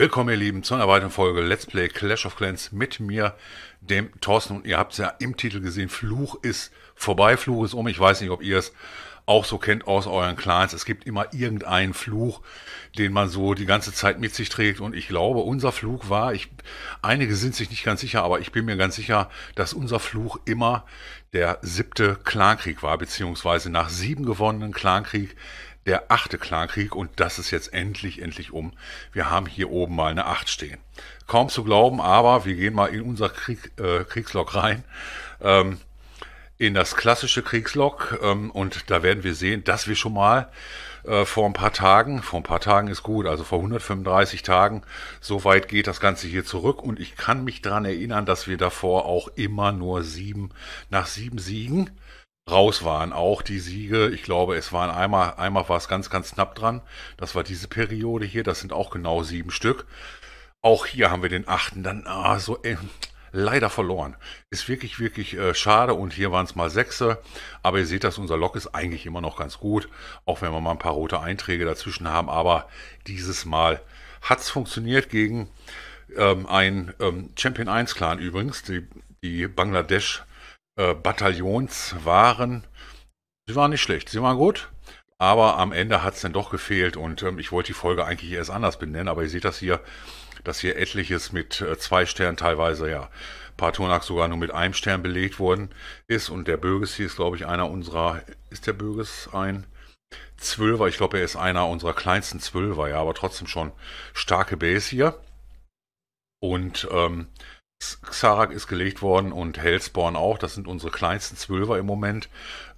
Willkommen, ihr Lieben, zu einer weiteren Folge Let's Play Clash of Clans mit mir, dem Thorsten. Und ihr habt es ja im Titel gesehen, Fluch ist vorbei, Fluch ist um. Ich weiß nicht, ob ihr es auch so kennt aus euren Clans. Es gibt immer irgendeinen Fluch, den man so die ganze Zeit mit sich trägt. Und ich glaube, unser Fluch war, ich, einige sind sich nicht ganz sicher, aber ich bin mir ganz sicher, dass unser Fluch immer der siebte Clankrieg war, beziehungsweise nach sieben gewonnenen Clankrieg der achte Clankrieg und das ist jetzt endlich, endlich um. Wir haben hier oben mal eine 8 stehen. Kaum zu glauben, aber wir gehen mal in unser Krieg, äh, Kriegslog rein. Ähm, in das klassische Kriegslog ähm, und da werden wir sehen, dass wir schon mal äh, vor ein paar Tagen, vor ein paar Tagen ist gut, also vor 135 Tagen, so weit geht das Ganze hier zurück und ich kann mich daran erinnern, dass wir davor auch immer nur sieben, nach sieben Siegen raus waren, auch die Siege. Ich glaube, es waren einmal, einmal war es ganz, ganz knapp dran. Das war diese Periode hier. Das sind auch genau sieben Stück. Auch hier haben wir den achten dann ah, so äh, leider verloren. Ist wirklich, wirklich äh, schade. Und hier waren es mal sechse. Aber ihr seht, dass unser Lok ist eigentlich immer noch ganz gut. Auch wenn wir mal ein paar rote Einträge dazwischen haben. Aber dieses Mal hat es funktioniert gegen ähm, ein ähm, Champion 1 Clan übrigens. Die, die Bangladesch äh, Bataillons waren, sie waren nicht schlecht, sie waren gut. Aber am Ende hat es dann doch gefehlt und ähm, ich wollte die Folge eigentlich erst anders benennen, aber ihr seht das hier, dass hier etliches mit äh, zwei Sternen teilweise, ja, Partonak sogar nur mit einem Stern belegt worden ist und der Böges hier ist, glaube ich, einer unserer, ist der Böges ein Zwölfer? Ich glaube, er ist einer unserer kleinsten Zwölfer, ja, aber trotzdem schon starke Base hier. Und ähm, Xarak ist gelegt worden und Hellspawn auch. Das sind unsere kleinsten Zwölfer im Moment.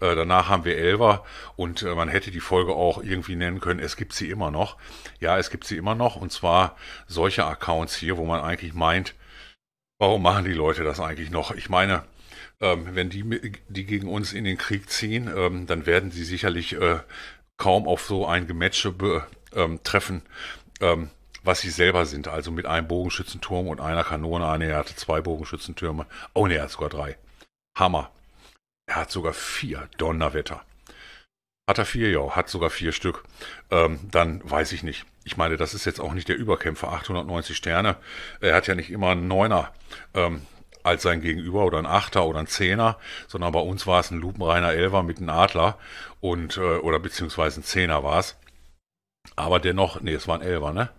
Äh, danach haben wir Elver und äh, man hätte die Folge auch irgendwie nennen können, es gibt sie immer noch. Ja, es gibt sie immer noch und zwar solche Accounts hier, wo man eigentlich meint, warum machen die Leute das eigentlich noch? Ich meine, ähm, wenn die, die gegen uns in den Krieg ziehen, ähm, dann werden sie sicherlich äh, kaum auf so ein Gemetsche ähm, treffen. Ähm, was sie selber sind. Also mit einem Bogenschützenturm und einer Kanone. Eine, er hatte zwei Bogenschützentürme. Oh ne, er hat sogar drei. Hammer. Er hat sogar vier. Donnerwetter. Hat er vier, ja, hat sogar vier Stück. Ähm, dann weiß ich nicht. Ich meine, das ist jetzt auch nicht der Überkämpfer. 890 Sterne. Er hat ja nicht immer einen Neuner ähm, als sein Gegenüber oder ein Achter oder ein Zehner, sondern bei uns war es ein lupenreiner Elfer mit einem Adler und äh, oder beziehungsweise ein Zehner war es. Aber dennoch, nee, es war ein Elfer, ne?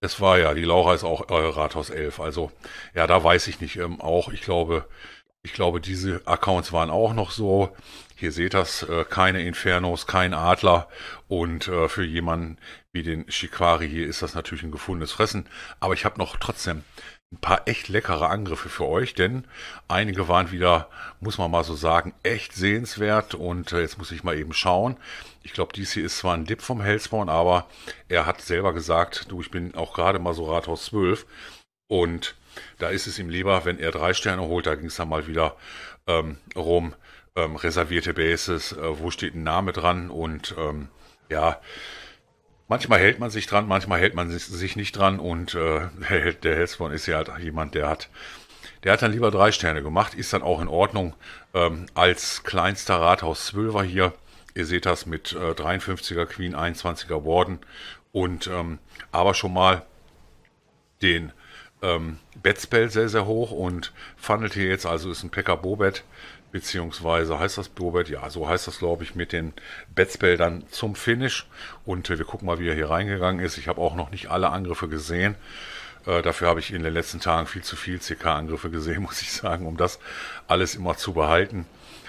Das war ja, die Laura ist auch äh, Rathaus 11. Also ja, da weiß ich nicht. Ähm, auch, ich glaube, ich glaube, diese Accounts waren auch noch so. Hier seht das, äh, keine Infernos, kein Adler. Und äh, für jemanden wie den Shikari hier ist das natürlich ein gefundenes Fressen. Aber ich habe noch trotzdem ein paar echt leckere Angriffe für euch, denn einige waren wieder, muss man mal so sagen, echt sehenswert. Und äh, jetzt muss ich mal eben schauen. Ich glaube, dies hier ist zwar ein Dip vom Hellspawn, aber er hat selber gesagt, du, ich bin auch gerade mal so Rathaus 12 und da ist es ihm lieber, wenn er drei Sterne holt, da ging es dann mal wieder ähm, rum, ähm, reservierte Bases, äh, wo steht ein Name dran und ähm, ja, manchmal hält man sich dran, manchmal hält man sich nicht dran und äh, der, der Hellspawn ist ja halt jemand, der hat der hat dann lieber drei Sterne gemacht, ist dann auch in Ordnung. Ähm, als kleinster Rathaus Zwölfer hier Ihr seht das mit äh, 53er Queen, 21er Warden und ähm, aber schon mal den ähm, Bedspell sehr, sehr hoch und funnelt hier jetzt, also ist ein Pekka Bobet, beziehungsweise heißt das Bobet, ja, so heißt das, glaube ich, mit den Bedspell dann zum Finish. Und äh, wir gucken mal, wie er hier reingegangen ist. Ich habe auch noch nicht alle Angriffe gesehen. Äh, dafür habe ich in den letzten Tagen viel zu viel CK-Angriffe gesehen, muss ich sagen, um das alles immer zu behalten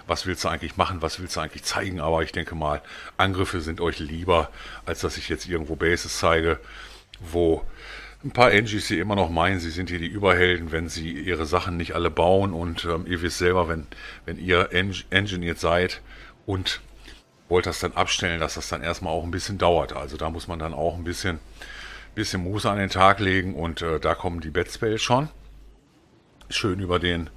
was willst du eigentlich machen, was willst du eigentlich zeigen, aber ich denke mal, Angriffe sind euch lieber, als dass ich jetzt irgendwo Bases zeige, wo ein paar hier immer noch meinen, sie sind hier die Überhelden, wenn sie ihre Sachen nicht alle bauen und ähm, ihr wisst selber, wenn, wenn ihr Eng engineert seid und wollt das dann abstellen, dass das dann erstmal auch ein bisschen dauert. Also da muss man dann auch ein bisschen, bisschen Muße an den Tag legen und äh, da kommen die Bedspells schon schön über den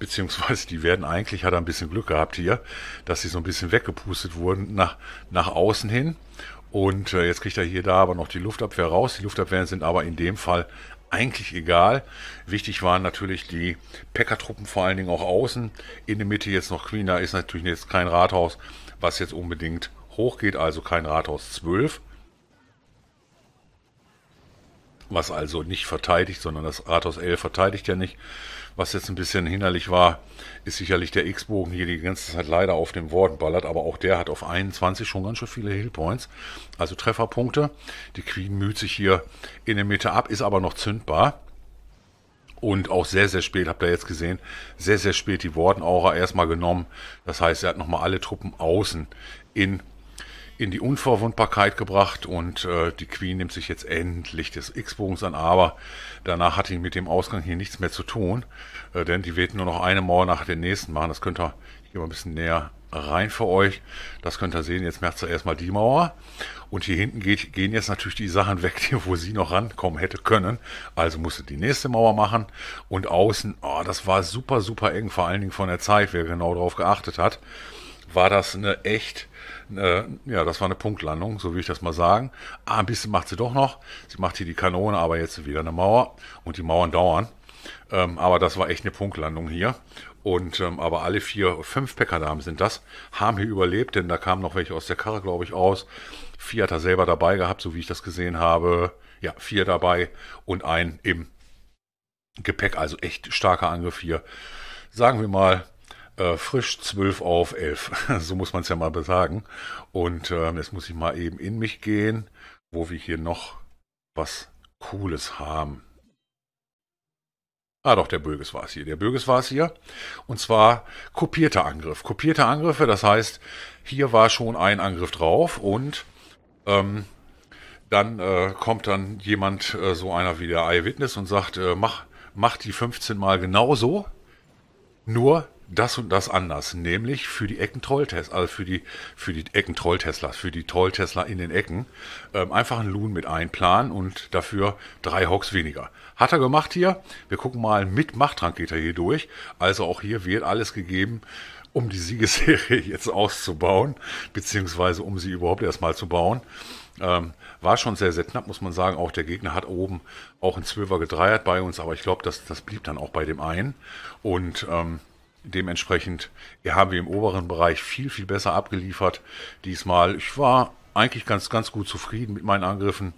beziehungsweise die werden eigentlich, hat er ein bisschen Glück gehabt hier, dass sie so ein bisschen weggepustet wurden nach, nach außen hin. Und äh, jetzt kriegt er hier da aber noch die Luftabwehr raus. Die Luftabwehren sind aber in dem Fall eigentlich egal. Wichtig waren natürlich die Packertruppen vor allen Dingen auch außen. In der Mitte jetzt noch Queen, da ist natürlich jetzt kein Rathaus, was jetzt unbedingt hochgeht, also kein Rathaus 12. Was also nicht verteidigt, sondern das Rathaus 11 verteidigt ja nicht, was jetzt ein bisschen hinderlich war, ist sicherlich der X-Bogen hier die ganze Zeit leider auf dem Worden ballert, aber auch der hat auf 21 schon ganz schön viele Hillpoints, also Trefferpunkte. Die Queen müht sich hier in der Mitte ab, ist aber noch zündbar. Und auch sehr, sehr spät, habt ihr jetzt gesehen, sehr, sehr spät die warden erstmal genommen. Das heißt, er hat nochmal alle Truppen außen in in die Unverwundbarkeit gebracht und äh, die Queen nimmt sich jetzt endlich des X-Bogens an, aber danach hat ihn mit dem Ausgang hier nichts mehr zu tun, äh, denn die wird nur noch eine Mauer nach der nächsten machen. Das könnt ihr hier mal ein bisschen näher rein für euch. Das könnt ihr sehen. Jetzt merkt ihr erstmal die Mauer. Und hier hinten geht, gehen jetzt natürlich die Sachen weg, die, wo sie noch rankommen hätte können. Also musste die nächste Mauer machen. Und außen, oh, das war super, super eng. Vor allen Dingen von der Zeit, wer genau darauf geachtet hat war das eine echt, äh, ja, das war eine Punktlandung, so will ich das mal sagen. Ah, ein bisschen macht sie doch noch. Sie macht hier die Kanone, aber jetzt wieder eine Mauer und die Mauern dauern. Ähm, aber das war echt eine Punktlandung hier. Und ähm, aber alle vier, fünf Päckerdamen sind das, haben hier überlebt, denn da kamen noch welche aus der Karre, glaube ich, aus. Vier hat er selber dabei gehabt, so wie ich das gesehen habe. Ja, vier dabei und ein im Gepäck, also echt starker Angriff hier. Sagen wir mal, äh, frisch zwölf auf elf. so muss man es ja mal besagen. Und äh, jetzt muss ich mal eben in mich gehen, wo wir hier noch was Cooles haben. Ah doch, der Böges war es hier. Der Böges war es hier. Und zwar kopierter Angriff. Kopierte Angriffe, das heißt, hier war schon ein Angriff drauf und ähm, dann äh, kommt dann jemand, äh, so einer wie der Eyewitness, und sagt, äh, mach, mach die 15 Mal genauso, nur das und das anders, nämlich für die Ecken Eckentrolltest, also für die für die Ecken Eckentrollteslas, für die Trolltesla in den Ecken, ähm, einfach einen Loon mit einplanen und dafür drei Hawks weniger. Hat er gemacht hier. Wir gucken mal mit Machttrank geht er hier durch. Also auch hier wird alles gegeben, um die Siegesserie jetzt auszubauen, beziehungsweise um sie überhaupt erstmal zu bauen. Ähm, war schon sehr, sehr knapp, muss man sagen. Auch der Gegner hat oben auch einen Zwölfer gedreiert bei uns, aber ich glaube, das, das blieb dann auch bei dem einen. Und ähm, dementsprechend haben wir im oberen Bereich viel, viel besser abgeliefert diesmal. Ich war eigentlich ganz, ganz gut zufrieden mit meinen Angriffen.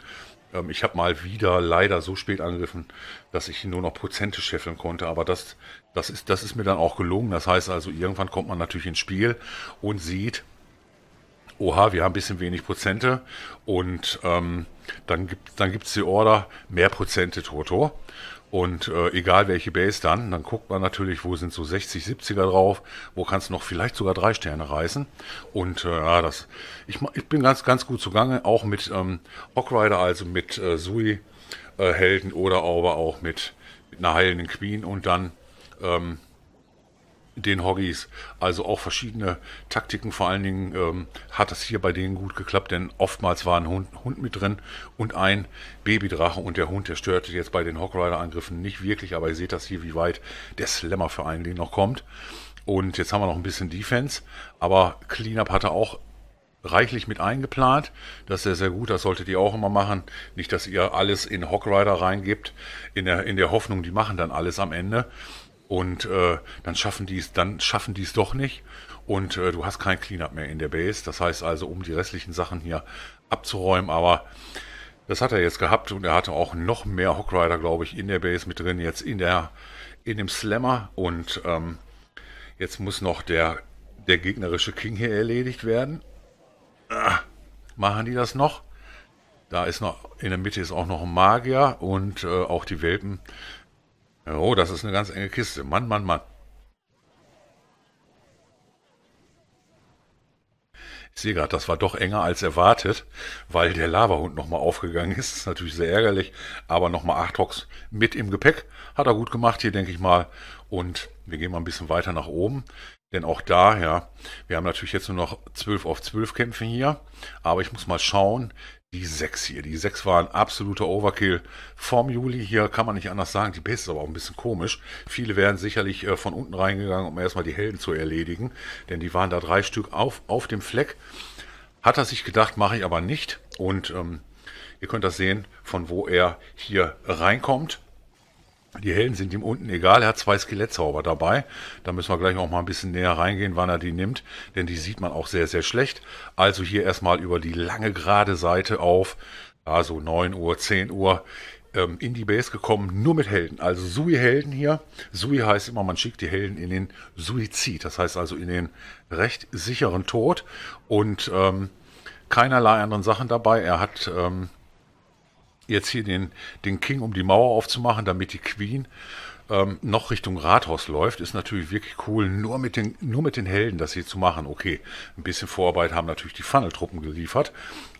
Ähm, ich habe mal wieder leider so spät angegriffen, dass ich nur noch Prozente scheffeln konnte. Aber das, das, ist, das ist mir dann auch gelungen. Das heißt also, irgendwann kommt man natürlich ins Spiel und sieht, oha, wir haben ein bisschen wenig Prozente und ähm, dann gibt es dann die Order, mehr Prozente, Toto. Und äh, egal welche Base dann, dann guckt man natürlich, wo sind so 60, 70er drauf, wo kannst du noch vielleicht sogar drei Sterne reißen. Und äh, ja, das, ich, ich bin ganz, ganz gut zugange, auch mit ähm, Rockrider, also mit äh, Sui-Helden äh, oder aber auch mit, mit einer heilenden Queen und dann ähm, den Hoggies. Also auch verschiedene Taktiken. Vor allen Dingen ähm, hat das hier bei denen gut geklappt, denn oftmals war ein Hund, Hund mit drin und ein Babydrache. Und der Hund, der störte jetzt bei den hogrider angriffen nicht wirklich. Aber ihr seht das hier, wie weit der Slammer für einen den noch kommt. Und jetzt haben wir noch ein bisschen Defense. Aber Cleanup hatte auch reichlich mit eingeplant. Das ist sehr, sehr gut. Das solltet ihr auch immer machen. Nicht, dass ihr alles in Hogrider reingibt, in der, in der Hoffnung, die machen dann alles am Ende und äh, dann schaffen die es, dann schaffen die es doch nicht und äh, du hast kein Cleanup mehr in der Base. Das heißt also, um die restlichen Sachen hier abzuräumen, aber das hat er jetzt gehabt und er hatte auch noch mehr Hockrider, glaube ich, in der Base mit drin, jetzt in der in dem Slammer und ähm, jetzt muss noch der, der gegnerische King hier erledigt werden. Äh, machen die das noch? Da ist noch, in der Mitte ist auch noch ein Magier und äh, auch die Welpen Oh, das ist eine ganz enge Kiste. Mann, Mann, Mann. Ich sehe gerade, das war doch enger als erwartet, weil der Lavahund nochmal aufgegangen ist. Das ist natürlich sehr ärgerlich, aber nochmal 8 Hocks mit im Gepäck. Hat er gut gemacht hier, denke ich mal. Und wir gehen mal ein bisschen weiter nach oben. Denn auch da, ja, wir haben natürlich jetzt nur noch 12 auf 12 Kämpfe hier. Aber ich muss mal schauen, die sechs hier. Die sechs waren absoluter Overkill vom Juli. Hier kann man nicht anders sagen. Die Base ist aber auch ein bisschen komisch. Viele wären sicherlich äh, von unten reingegangen, um erstmal die Helden zu erledigen. Denn die waren da drei Stück auf, auf dem Fleck. Hat er sich gedacht, mache ich aber nicht. Und ähm, ihr könnt das sehen, von wo er hier reinkommt. Die Helden sind ihm unten egal, er hat zwei Skelettzauber dabei. Da müssen wir gleich auch mal ein bisschen näher reingehen, wann er die nimmt, denn die sieht man auch sehr, sehr schlecht. Also hier erstmal über die lange gerade Seite auf, also 9 Uhr, 10 Uhr ähm, in die Base gekommen, nur mit Helden. Also Sui-Helden hier. Sui heißt immer, man schickt die Helden in den Suizid, das heißt also in den recht sicheren Tod und ähm, keinerlei anderen Sachen dabei. Er hat... Ähm, jetzt hier den, den King um die Mauer aufzumachen, damit die Queen ähm, noch Richtung Rathaus läuft, ist natürlich wirklich cool, nur mit den, nur mit den Helden das hier zu machen. Okay, ein bisschen Vorarbeit haben natürlich die Funneltruppen geliefert,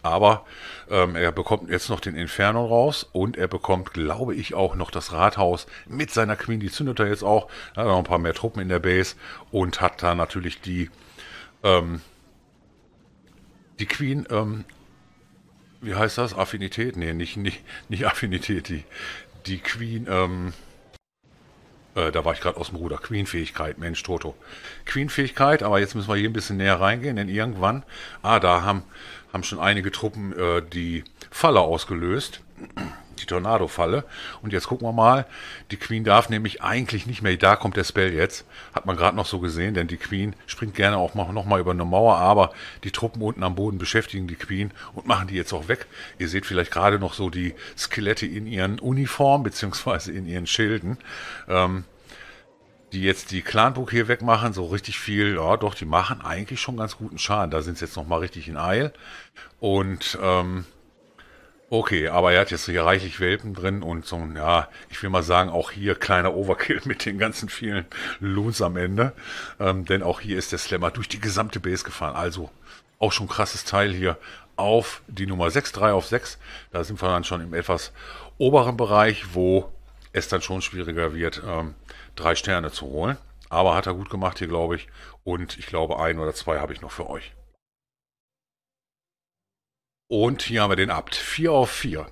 aber ähm, er bekommt jetzt noch den Inferno raus und er bekommt, glaube ich, auch noch das Rathaus mit seiner Queen, die zündet er jetzt auch, hat noch ein paar mehr Truppen in der Base und hat da natürlich die, ähm, die Queen ähm, wie heißt das? Affinität? Nee, nicht, nicht, nicht Affinität, die, die Queen, ähm, äh, da war ich gerade aus dem Ruder. Queen-Fähigkeit, Mensch, Toto. Queen-Fähigkeit, aber jetzt müssen wir hier ein bisschen näher reingehen, denn irgendwann, ah, da haben, haben schon einige Truppen äh, die Falle ausgelöst die Tornado-Falle. Und jetzt gucken wir mal. Die Queen darf nämlich eigentlich nicht mehr. Da kommt der Spell jetzt. Hat man gerade noch so gesehen, denn die Queen springt gerne auch nochmal über eine Mauer. Aber die Truppen unten am Boden beschäftigen die Queen und machen die jetzt auch weg. Ihr seht vielleicht gerade noch so die Skelette in ihren Uniformen beziehungsweise in ihren Schilden. Ähm, die jetzt die Clanbook hier wegmachen, so richtig viel, ja doch, die machen eigentlich schon ganz guten Schaden. Da sind sie jetzt nochmal richtig in Eil. Und ähm, Okay, aber er hat jetzt hier reichlich Welpen drin und so, ja, ich will mal sagen, auch hier kleiner Overkill mit den ganzen vielen Loons am Ende. Ähm, denn auch hier ist der Slammer durch die gesamte Base gefahren. Also auch schon krasses Teil hier auf die Nummer 6, 3 auf 6. Da sind wir dann schon im etwas oberen Bereich, wo es dann schon schwieriger wird, ähm, drei Sterne zu holen. Aber hat er gut gemacht hier, glaube ich. Und ich glaube, ein oder zwei habe ich noch für euch. Und hier haben wir den Abt. 4 auf 4.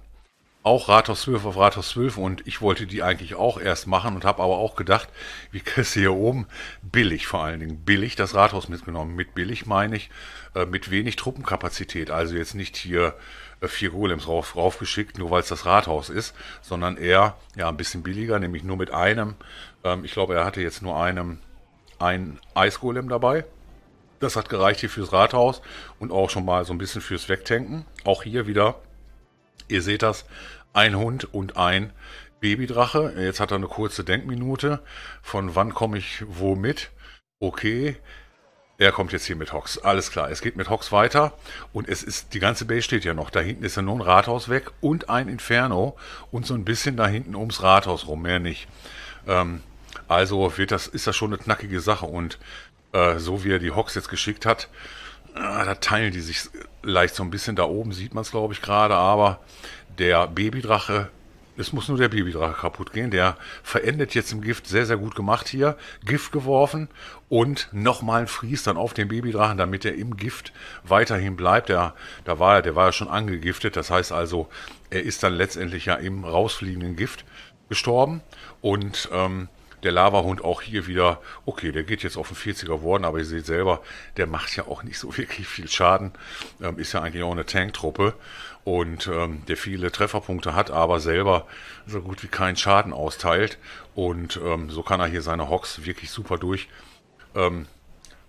Auch Rathaus 12 auf Rathaus 12 und ich wollte die eigentlich auch erst machen und habe aber auch gedacht, wie kriegst du hier oben billig vor allen Dingen, billig das Rathaus mitgenommen. Mit billig meine ich äh, mit wenig Truppenkapazität, also jetzt nicht hier äh, vier Golems rauf, raufgeschickt, nur weil es das Rathaus ist, sondern eher ja, ein bisschen billiger, nämlich nur mit einem, ähm, ich glaube er hatte jetzt nur einen ein Eisgolem dabei das hat gereicht hier fürs Rathaus und auch schon mal so ein bisschen fürs Wegtanken. Auch hier wieder, ihr seht das, ein Hund und ein Babydrache. Jetzt hat er eine kurze Denkminute. Von wann komme ich wo mit? Okay. Er kommt jetzt hier mit Hox. Alles klar, es geht mit Hox weiter. Und es ist, die ganze Base steht ja noch. Da hinten ist ja nur ein Rathaus weg und ein Inferno. Und so ein bisschen da hinten ums Rathaus rum, mehr nicht. Ähm, also wird das, ist das schon eine knackige Sache. Und äh, so wie er die Hawks jetzt geschickt hat, äh, da teilen die sich leicht so ein bisschen. Da oben sieht man es, glaube ich, gerade, aber der Babydrache, es muss nur der Babydrache kaputt gehen. Der verendet jetzt im Gift, sehr, sehr gut gemacht hier. Gift geworfen und nochmal ein Fries dann auf den Babydrachen, damit er im Gift weiterhin bleibt. Der, da war der war ja schon angegiftet, das heißt also, er ist dann letztendlich ja im rausfliegenden Gift gestorben und ähm, der Lava-Hund auch hier wieder, okay, der geht jetzt auf den 40er worden, aber ihr seht selber, der macht ja auch nicht so wirklich viel Schaden. Ähm, ist ja eigentlich auch eine Tanktruppe und ähm, der viele Trefferpunkte hat, aber selber so gut wie keinen Schaden austeilt. Und ähm, so kann er hier seine Hawks wirklich super durch ähm,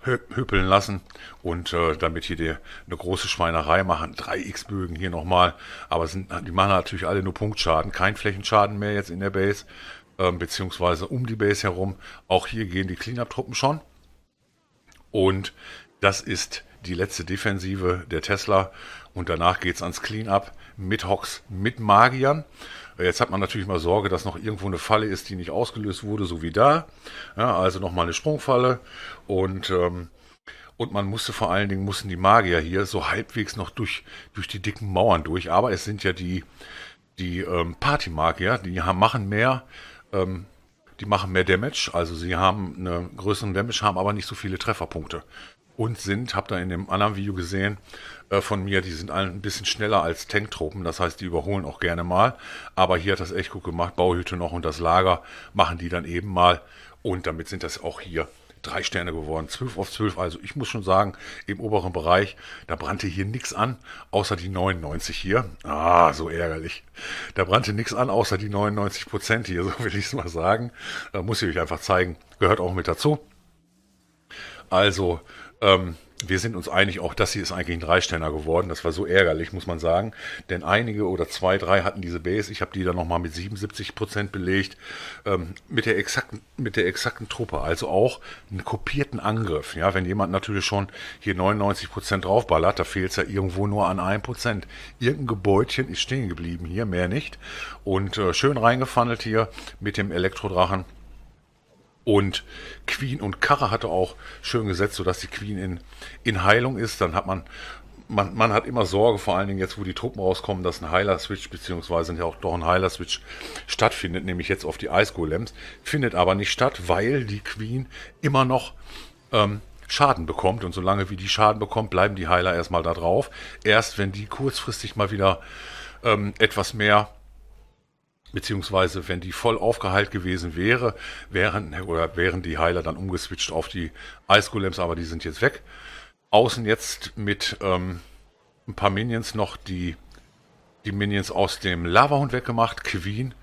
hüppeln lassen und äh, damit hier die, eine große Schweinerei machen. 3x-Bögen hier nochmal, aber sind, die machen natürlich alle nur Punktschaden, kein Flächenschaden mehr jetzt in der Base. Ähm, beziehungsweise um die Base herum. Auch hier gehen die Cleanup-Truppen schon. Und das ist die letzte Defensive der Tesla. Und danach geht es ans Cleanup mit Hawks, mit Magiern. Äh, jetzt hat man natürlich mal Sorge, dass noch irgendwo eine Falle ist, die nicht ausgelöst wurde, so wie da. Ja, also nochmal eine Sprungfalle. Und, ähm, und man musste vor allen Dingen, mussten die Magier hier so halbwegs noch durch, durch die dicken Mauern durch. Aber es sind ja die, die ähm, Partymagier, die haben, machen mehr ähm, die machen mehr Damage, also sie haben einen größeren Damage, haben aber nicht so viele Trefferpunkte. Und sind, habt ihr in dem anderen Video gesehen, äh, von mir, die sind ein bisschen schneller als Tanktruppen, das heißt, die überholen auch gerne mal. Aber hier hat das echt gut gemacht, Bauhütte noch und das Lager machen die dann eben mal. Und damit sind das auch hier drei Sterne geworden, zwölf auf zwölf. Also ich muss schon sagen, im oberen Bereich, da brannte hier nichts an, außer die 99 hier. Ah, so ärgerlich. Da brannte nichts an, außer die 99 Prozent hier, so will ich es mal sagen. Da äh, muss ich euch einfach zeigen, gehört auch mit dazu. Also, ähm, wir sind uns einig, auch das hier ist eigentlich ein Dreisterner geworden. Das war so ärgerlich, muss man sagen. Denn einige oder zwei, drei hatten diese Base. Ich habe die dann nochmal mit 77 Prozent belegt. Ähm, mit, der exakten, mit der exakten Truppe. Also auch einen kopierten Angriff. Ja, wenn jemand natürlich schon hier 99 Prozent draufballert, da fehlt es ja irgendwo nur an 1 Prozent. Irgendein Gebäudchen ist stehen geblieben hier, mehr nicht. Und äh, schön reingefandelt hier mit dem Elektrodrachen. Und Queen und Karre hatte auch schön gesetzt, sodass die Queen in, in Heilung ist. Dann hat man, man, man hat immer Sorge, vor allen Dingen jetzt, wo die Truppen rauskommen, dass ein Heiler-Switch, beziehungsweise ja auch doch ein Heiler-Switch stattfindet, nämlich jetzt auf die Ice Golems. Findet aber nicht statt, weil die Queen immer noch ähm, Schaden bekommt. Und solange wie die Schaden bekommt, bleiben die Heiler erstmal da drauf. Erst wenn die kurzfristig mal wieder ähm, etwas mehr Beziehungsweise, wenn die voll aufgeheilt gewesen wäre, wären, oder wären die Heiler dann umgeswitcht auf die Eisgolems, aber die sind jetzt weg. Außen jetzt mit ähm, ein paar Minions noch die, die Minions aus dem Lavahund weggemacht. Queen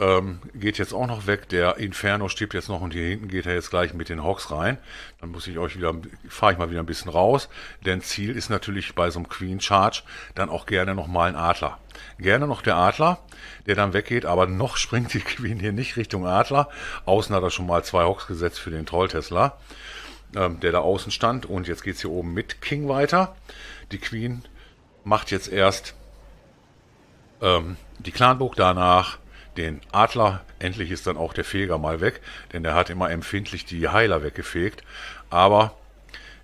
ähm, geht jetzt auch noch weg. Der Inferno stirbt jetzt noch und hier hinten geht er jetzt gleich mit den Hawks rein. Dann muss ich euch wieder, fahre ich mal wieder ein bisschen raus. Denn Ziel ist natürlich bei so einem Queen Charge dann auch gerne nochmal ein Adler. Gerne noch der Adler, der dann weggeht, aber noch springt die Queen hier nicht Richtung Adler. Außen hat er schon mal zwei Hawks gesetzt für den Troll Tesla, ähm, der da außen stand. Und jetzt geht es hier oben mit King weiter. Die Queen macht jetzt erst ähm, die Clanburg danach den Adler. Endlich ist dann auch der Feger mal weg, denn der hat immer empfindlich die Heiler weggefegt. Aber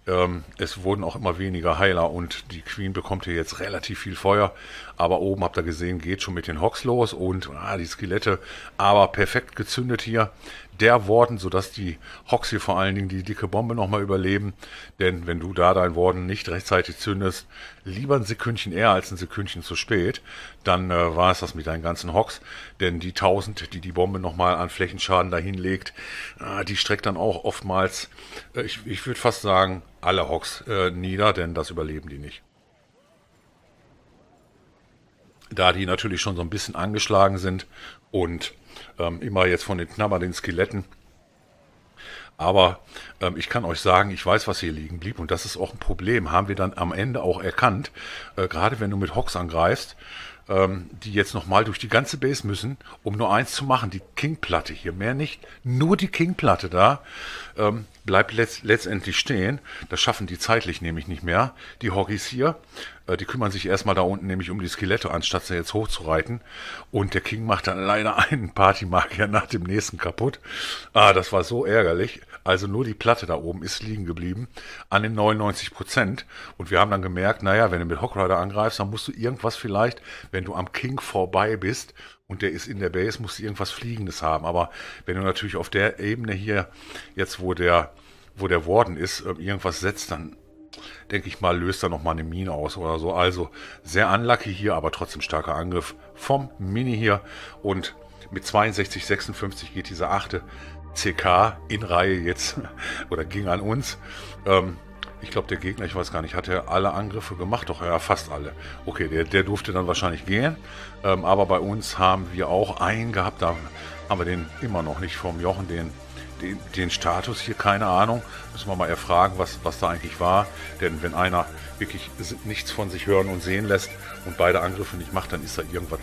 ähm, es wurden auch immer weniger Heiler und die Queen bekommt hier jetzt relativ viel Feuer. Aber oben habt ihr gesehen, geht schon mit den Hocks los und ah, die Skelette, aber perfekt gezündet hier der Worden, sodass die Hoxie vor allen Dingen die dicke Bombe nochmal überleben. Denn wenn du da deinen Worden nicht rechtzeitig zündest, lieber ein Sekündchen eher als ein Sekündchen zu spät, dann äh, war es das mit deinen ganzen Hox. Denn die 1000, die die Bombe nochmal an Flächenschaden dahinlegt, äh, die streckt dann auch oftmals, äh, ich, ich würde fast sagen, alle Hox äh, nieder, denn das überleben die nicht da die natürlich schon so ein bisschen angeschlagen sind und ähm, immer jetzt von den Knabbern, den Skeletten. Aber ähm, ich kann euch sagen, ich weiß, was hier liegen blieb und das ist auch ein Problem, haben wir dann am Ende auch erkannt, äh, gerade wenn du mit Hocks angreifst, ähm, die jetzt nochmal durch die ganze Base müssen, um nur eins zu machen, die King-Platte hier, mehr nicht, nur die King-Platte da, ähm, bleibt letzt, letztendlich stehen, das schaffen die zeitlich nämlich nicht mehr, die Hoggies hier, äh, die kümmern sich erstmal da unten nämlich um die Skelette, anstatt sie jetzt hochzureiten und der King macht dann leider einen Partymagier nach dem nächsten kaputt, ah, das war so ärgerlich, also nur die Platte da oben, ist liegen geblieben an den 99 Prozent. Und wir haben dann gemerkt, naja, wenn du mit Hockrider angreifst, dann musst du irgendwas vielleicht, wenn du am King vorbei bist und der ist in der Base, musst du irgendwas Fliegendes haben. Aber wenn du natürlich auf der Ebene hier, jetzt wo der, wo der Warden ist, äh, irgendwas setzt, dann denke ich mal, löst er nochmal eine Mine aus oder so. Also sehr unlucky hier, aber trotzdem starker Angriff vom Mini hier. Und mit 62, 56 geht dieser achte CK in Reihe jetzt oder ging an uns. Ähm, ich glaube, der Gegner, ich weiß gar nicht, hat er alle Angriffe gemacht? Doch, ja, fast alle. Okay, der, der durfte dann wahrscheinlich gehen. Ähm, aber bei uns haben wir auch einen gehabt, da haben wir den immer noch nicht vom Jochen, den, den, den Status hier, keine Ahnung. Müssen wir mal erfragen, was, was da eigentlich war. Denn wenn einer wirklich nichts von sich hören und sehen lässt und beide Angriffe nicht macht, dann ist da irgendwas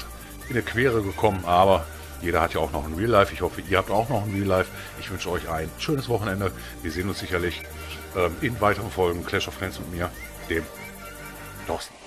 in eine Quere gekommen. Aber jeder hat ja auch noch ein Real Life. Ich hoffe, ihr habt auch noch ein Real Life. Ich wünsche euch ein schönes Wochenende. Wir sehen uns sicherlich ähm, in weiteren Folgen Clash of Friends und mir, dem Thorsten.